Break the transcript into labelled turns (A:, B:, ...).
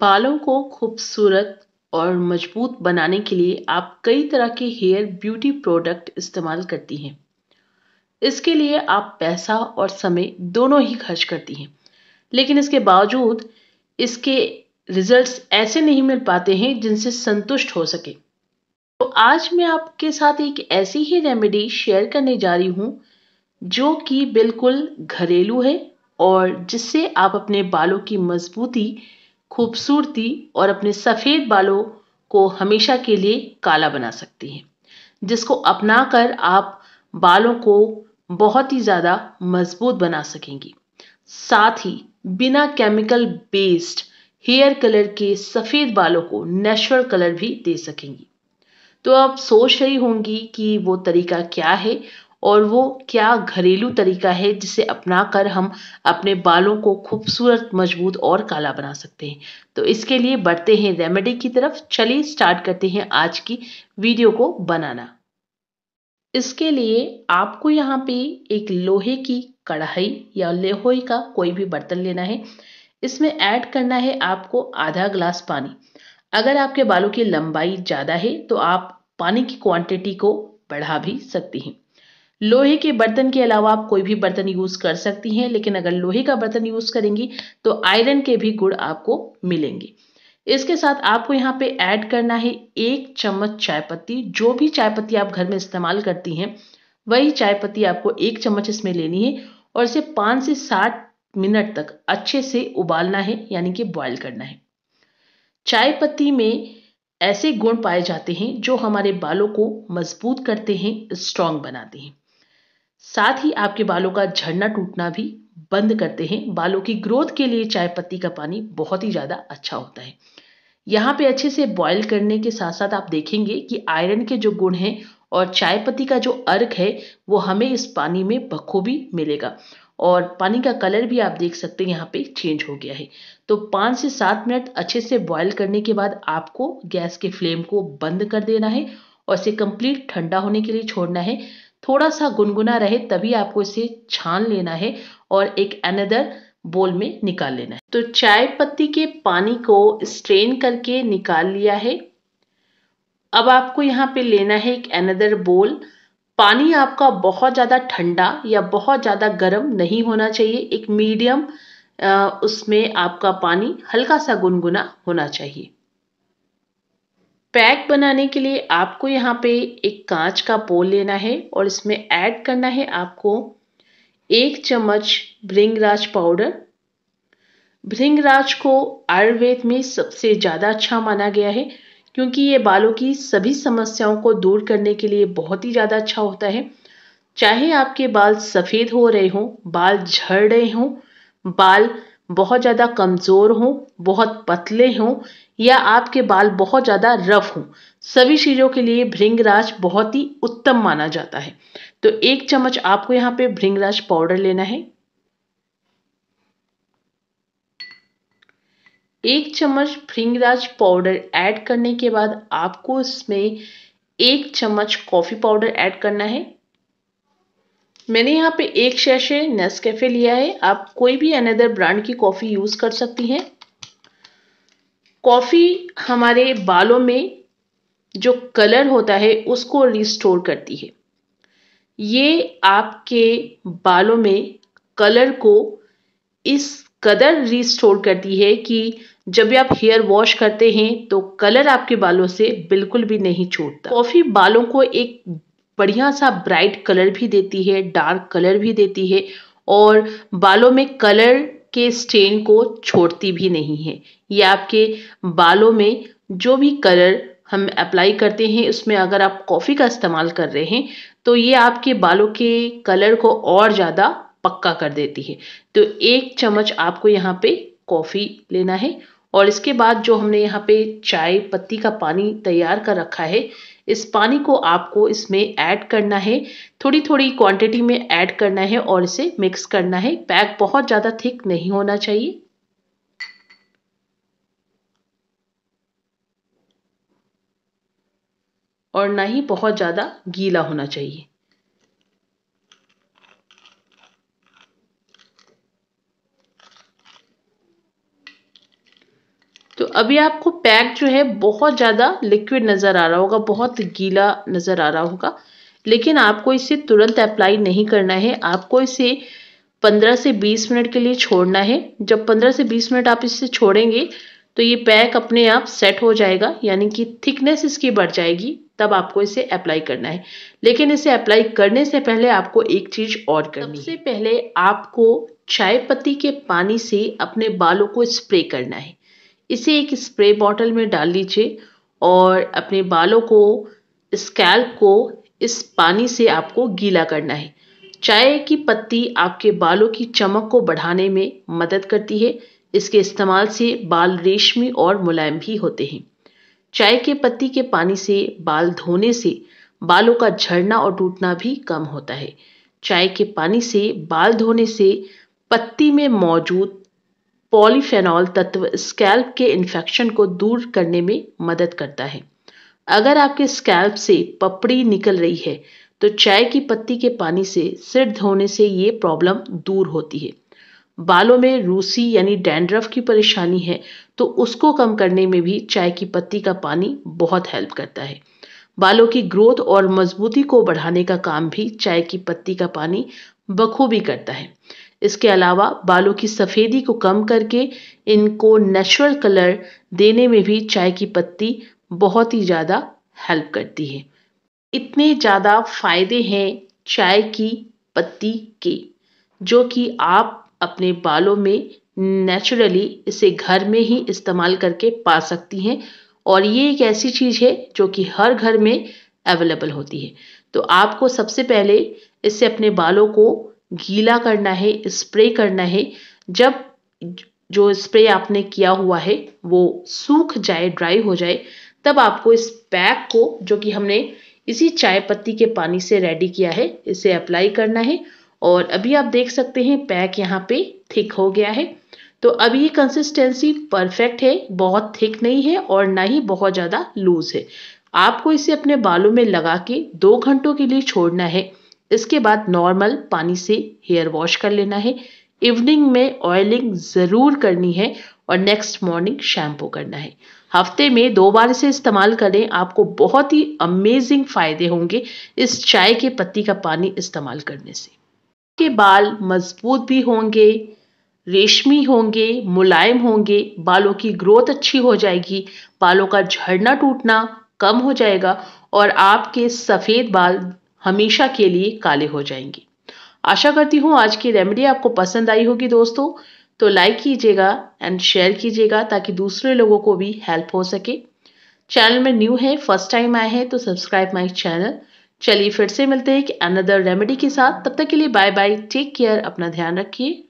A: बालों को खूबसूरत और मजबूत बनाने के लिए आप कई तरह के हेयर ब्यूटी प्रोडक्ट इस्तेमाल करती हैं इसके लिए आप पैसा और समय दोनों ही खर्च करती हैं लेकिन इसके बावजूद इसके रिजल्ट्स ऐसे नहीं मिल पाते हैं जिनसे संतुष्ट हो सके तो आज मैं आपके साथ एक ऐसी ही रेमेडी शेयर करने जा रही हूँ जो कि बिल्कुल घरेलू है और जिससे आप अपने बालों की मजबूती खूबसूरती और अपने सफ़ेद बालों को हमेशा के लिए काला बना सकती हैं जिसको अपना कर आप बालों को बहुत ही ज़्यादा मजबूत बना सकेंगी साथ ही बिना केमिकल बेस्ड हेयर कलर के सफ़ेद बालों को नेचुरल कलर भी दे सकेंगी तो आप सोच रही होंगी कि वो तरीका क्या है और वो क्या घरेलू तरीका है जिसे अपना कर हम अपने बालों को खूबसूरत मजबूत और काला बना सकते हैं तो इसके लिए बढ़ते हैं रेमेडी की तरफ चलिए स्टार्ट करते हैं आज की वीडियो को बनाना इसके लिए आपको यहाँ पे एक लोहे की कढ़ाई या लेहोई का कोई भी बर्तन लेना है इसमें ऐड करना है आपको आधा ग्लास पानी अगर आपके बालों की लंबाई ज़्यादा है तो आप पानी की क्वांटिटी को बढ़ा भी सकती हैं लोहे के बर्तन के अलावा आप कोई भी बर्तन यूज़ कर सकती हैं लेकिन अगर लोहे का बर्तन यूज़ करेंगी तो आयरन के भी गुड़ आपको मिलेंगे इसके साथ आपको यहाँ पे ऐड करना है एक चम्मच चाय पत्ती जो भी चाय पत्ती आप घर में इस्तेमाल करती हैं वही चाय पत्ती आपको एक चम्मच इसमें लेनी है और इसे पाँच से सात मिनट तक अच्छे से उबालना है यानी कि बॉयल करना है चाय पत्ती में ऐसे गुण पाए जाते हैं जो हमारे बालों को मजबूत करते हैं स्ट्रांग बनाते हैं साथ ही आपके बालों का झड़ना टूटना भी बंद करते हैं बालों की ग्रोथ के लिए चाय पत्ती का पानी बहुत ही ज़्यादा अच्छा होता है यहाँ पे अच्छे से बॉयल करने के साथ साथ आप देखेंगे कि आयरन के जो गुण हैं और चाय पत्ती का जो अर्क है वो हमें इस पानी में बखूबी मिलेगा और पानी का कलर भी आप देख सकते हैं यहाँ पे चेंज हो गया है तो पाँच से सात मिनट अच्छे से बॉयल करने के बाद आपको गैस के फ्लेम को बंद कर देना है और इसे कंप्लीट ठंडा होने के लिए छोड़ना है थोड़ा सा गुनगुना रहे तभी आपको इसे छान लेना है और एक अनदर बोल में निकाल लेना है तो चाय पत्ती के पानी को स्ट्रेन करके निकाल लिया है अब आपको यहाँ पे लेना है एक अनदर बोल पानी आपका बहुत ज़्यादा ठंडा या बहुत ज़्यादा गर्म नहीं होना चाहिए एक मीडियम उसमें आपका पानी हल्का सा गुनगुना होना चाहिए पैक बनाने के लिए आपको यहाँ पे एक कांच का पोल लेना है और इसमें ऐड करना है आपको एक चम्मच भृंगराज पाउडर भृंगराज को आयुर्वेद में सबसे ज़्यादा अच्छा माना गया है क्योंकि ये बालों की सभी समस्याओं को दूर करने के लिए बहुत ही ज़्यादा अच्छा होता है चाहे आपके बाल सफ़ेद हो रहे हों बाल झड़ रहे हों बाल बहुत ज़्यादा कमज़ोर हों बहुत पतले हों या आपके बाल बहुत ज़्यादा रफ हों सभी चीज़ों के लिए भृंगराज बहुत ही उत्तम माना जाता है तो एक चम्मच आपको यहाँ पे भृंगराज पाउडर लेना है एक चम्मच भृंगराज पाउडर ऐड करने के बाद आपको इसमें एक चम्मच कॉफ़ी पाउडर ऐड करना है मैंने यहाँ पे एक शैशे नेस्कैफे लिया है आप कोई भी अनदर ब्रांड की कॉफ़ी यूज़ कर सकती हैं कॉफ़ी हमारे बालों में जो कलर होता है उसको रिस्टोर करती है ये आपके बालों में कलर को इस कदर रिस्टोर करती है कि जब भी आप हेयर वॉश करते हैं तो कलर आपके बालों से बिल्कुल भी नहीं छूटता कॉफ़ी बालों को एक बढ़िया सा ब्राइट कलर भी देती है डार्क कलर भी देती है और बालों में कलर के स्टेन को छोड़ती भी नहीं है ये आपके बालों में जो भी कलर हम अप्लाई करते हैं उसमें अगर आप कॉफ़ी का इस्तेमाल कर रहे हैं तो ये आपके बालों के कलर को और ज़्यादा पक्का कर देती है तो एक चम्मच आपको यहाँ पे कॉफ़ी लेना है और इसके बाद जो हमने यहाँ पे चाय पत्ती का पानी तैयार कर रखा है इस पानी को आपको इसमें ऐड करना है थोड़ी थोड़ी क्वांटिटी में ऐड करना है और इसे मिक्स करना है पैक बहुत ज़्यादा थिक नहीं होना चाहिए और ना ही बहुत ज़्यादा गीला होना चाहिए तो अभी आपको पैक जो है बहुत ज़्यादा लिक्विड नज़र आ रहा होगा बहुत गीला नज़र आ रहा होगा लेकिन आपको इसे तुरंत अप्लाई नहीं करना है आपको इसे 15 से 20 मिनट के लिए छोड़ना है जब 15 से 20 मिनट आप इसे छोड़ेंगे तो ये पैक अपने आप सेट हो जाएगा यानी कि थिकनेस इसकी बढ़ जाएगी तब आपको इसे अप्लाई करना है लेकिन इसे अप्लाई करने से पहले आपको एक चीज़ और करनी सबसे पहले आपको चाय पत्ती के पानी से अपने बालों को स्प्रे करना है इसे एक स्प्रे बॉटल में डाल लीजिए और अपने बालों को स्कैल्प को इस पानी से आपको गीला करना है चाय की पत्ती आपके बालों की चमक को बढ़ाने में मदद करती है इसके इस्तेमाल से बाल रेशमी और मुलायम भी होते हैं चाय के पत्ती के पानी से बाल धोने से बालों का झड़ना और टूटना भी कम होता है चाय के पानी से बाल धोने से पत्ती में मौजूद पॉलीफेनॉल तत्व स्कैल्प के इन्फेक्शन को दूर करने में मदद करता है अगर आपके स्कैल्प से पपड़ी निकल रही है तो चाय की पत्ती के पानी से सिर धोने से ये प्रॉब्लम दूर होती है बालों में रूसी यानी डैंड्रफ की परेशानी है तो उसको कम करने में भी चाय की पत्ती का पानी बहुत हेल्प करता है बालों की ग्रोथ और मजबूती को बढ़ाने का काम भी चाय की पत्ती का पानी बखूबी करता है इसके अलावा बालों की सफ़ेदी को कम करके इनको नेचुरल कलर देने में भी चाय की पत्ती बहुत ही ज़्यादा हेल्प करती है इतने ज़्यादा फायदे हैं चाय की पत्ती के जो कि आप अपने बालों में नेचुरली इसे घर में ही इस्तेमाल करके पा सकती हैं और ये एक ऐसी चीज़ है जो कि हर घर में अवेलेबल होती है तो आपको सबसे पहले इससे अपने बालों को गीला करना है स्प्रे करना है जब जो स्प्रे आपने किया हुआ है वो सूख जाए ड्राई हो जाए तब आपको इस पैक को जो कि हमने इसी चाय पत्ती के पानी से रेडी किया है इसे अप्लाई करना है और अभी आप देख सकते हैं पैक यहाँ पे थिक हो गया है तो अब ये कंसिस्टेंसी परफेक्ट है बहुत थिक नहीं है और ना ही बहुत ज़्यादा लूज है आपको इसे अपने बालों में लगा के दो घंटों के लिए छोड़ना है इसके बाद नॉर्मल पानी से हेयर वॉश कर लेना है इवनिंग में ऑयलिंग ज़रूर करनी है और नेक्स्ट मॉर्निंग शैम्पू करना है हफ्ते में दो बार इसे इस्तेमाल करें आपको बहुत ही अमेजिंग फ़ायदे होंगे इस चाय के पत्ती का पानी इस्तेमाल करने से आपके बाल मजबूत भी होंगे रेशमी होंगे मुलायम होंगे बालों की ग्रोथ अच्छी हो जाएगी बालों का झड़ना टूटना कम हो जाएगा और आपके सफ़ेद बाल हमेशा के लिए काले हो जाएंगे आशा करती हूँ आज की रेमेडी आपको पसंद आई होगी दोस्तों तो लाइक कीजिएगा एंड शेयर कीजिएगा ताकि दूसरे लोगों को भी हेल्प हो सके चैनल में न्यू है फर्स्ट टाइम आए हैं तो सब्सक्राइब माई चैनल चलिए फिर से मिलते हैं एक अनदर रेमेडी के साथ तब तक के लिए बाय बाय टेक केयर अपना ध्यान रखिए